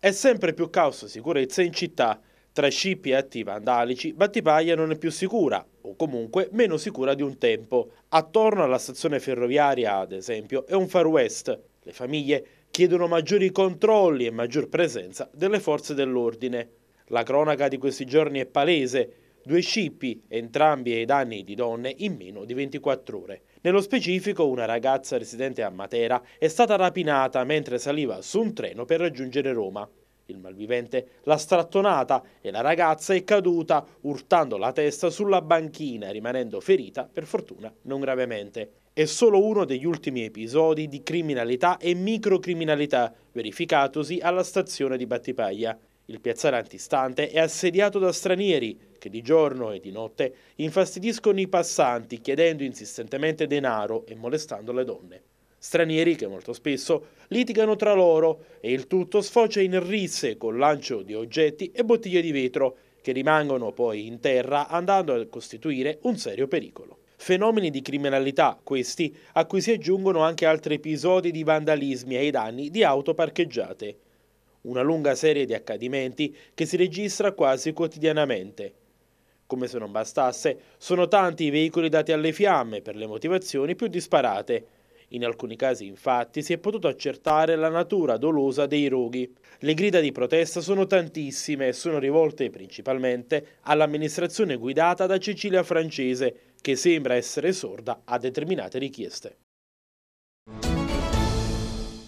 È sempre più causa sicurezza in città. Tra scippi e atti vandalici, Battipaglia non è più sicura, o comunque meno sicura di un tempo. Attorno alla stazione ferroviaria, ad esempio, è un far west. Le famiglie chiedono maggiori controlli e maggior presenza delle forze dell'ordine. La cronaca di questi giorni è palese due scippi, entrambi ai danni di donne, in meno di 24 ore. Nello specifico, una ragazza residente a Matera è stata rapinata mentre saliva su un treno per raggiungere Roma. Il malvivente l'ha strattonata e la ragazza è caduta, urtando la testa sulla banchina, rimanendo ferita, per fortuna non gravemente. È solo uno degli ultimi episodi di criminalità e microcriminalità verificatosi alla stazione di Battipaglia. Il piazzale antistante è assediato da stranieri che di giorno e di notte infastidiscono i passanti chiedendo insistentemente denaro e molestando le donne. Stranieri che molto spesso litigano tra loro e il tutto sfocia in risse con lancio di oggetti e bottiglie di vetro che rimangono poi in terra andando a costituire un serio pericolo. Fenomeni di criminalità, questi, a cui si aggiungono anche altri episodi di vandalismi ai danni di auto parcheggiate una lunga serie di accadimenti che si registra quasi quotidianamente. Come se non bastasse, sono tanti i veicoli dati alle fiamme per le motivazioni più disparate. In alcuni casi infatti si è potuto accertare la natura dolosa dei roghi. Le grida di protesta sono tantissime e sono rivolte principalmente all'amministrazione guidata da Cecilia Francese, che sembra essere sorda a determinate richieste.